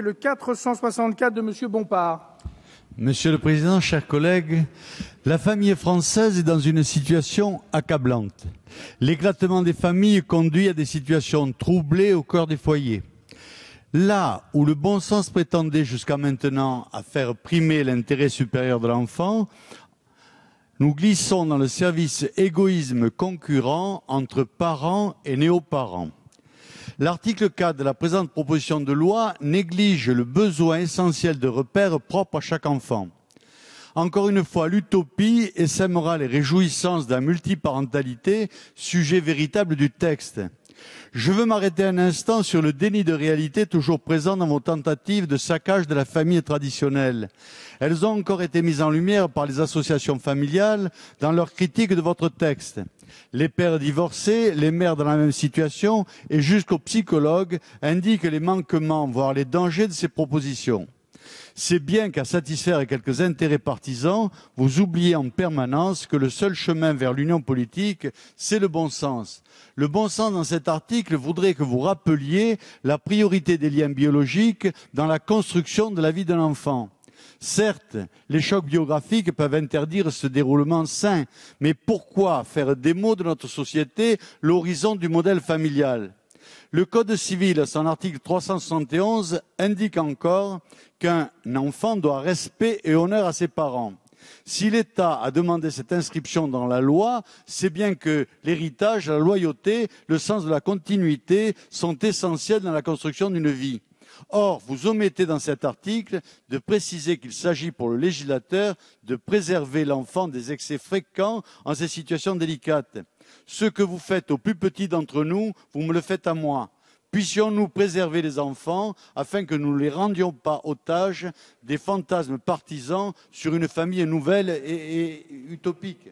le 464 de M. Bompard. Monsieur le Président, chers collègues, la famille française est dans une situation accablante. L'éclatement des familles conduit à des situations troublées au cœur des foyers. Là où le bon sens prétendait jusqu'à maintenant à faire primer l'intérêt supérieur de l'enfant, nous glissons dans le service égoïsme concurrent entre parents et néoparents. L'article 4 de la présente proposition de loi néglige le besoin essentiel de repères propres à chaque enfant. Encore une fois, l'utopie essaimera les réjouissances de la multiparentalité, sujet véritable du texte. Je veux m'arrêter un instant sur le déni de réalité toujours présent dans vos tentatives de saccage de la famille traditionnelle. Elles ont encore été mises en lumière par les associations familiales dans leur critique de votre texte. Les pères divorcés, les mères dans la même situation et jusqu'aux psychologues indiquent les manquements, voire les dangers de ces propositions. C'est bien qu'à satisfaire quelques intérêts partisans, vous oubliez en permanence que le seul chemin vers l'union politique, c'est le bon sens. Le bon sens dans cet article voudrait que vous rappeliez la priorité des liens biologiques dans la construction de la vie d'un enfant. Certes, les chocs biographiques peuvent interdire ce déroulement sain, mais pourquoi faire des mots de notre société l'horizon du modèle familial le Code civil, à son article 371, indique encore qu'un enfant doit respect et honneur à ses parents. Si l'État a demandé cette inscription dans la loi, c'est bien que l'héritage, la loyauté, le sens de la continuité sont essentiels dans la construction d'une vie. Or, vous omettez dans cet article de préciser qu'il s'agit pour le législateur de préserver l'enfant des excès fréquents en ces situations délicates. Ce que vous faites aux plus petits d'entre nous, vous me le faites à moi. Puissions-nous préserver les enfants afin que nous ne les rendions pas otages des fantasmes partisans sur une famille nouvelle et, et utopique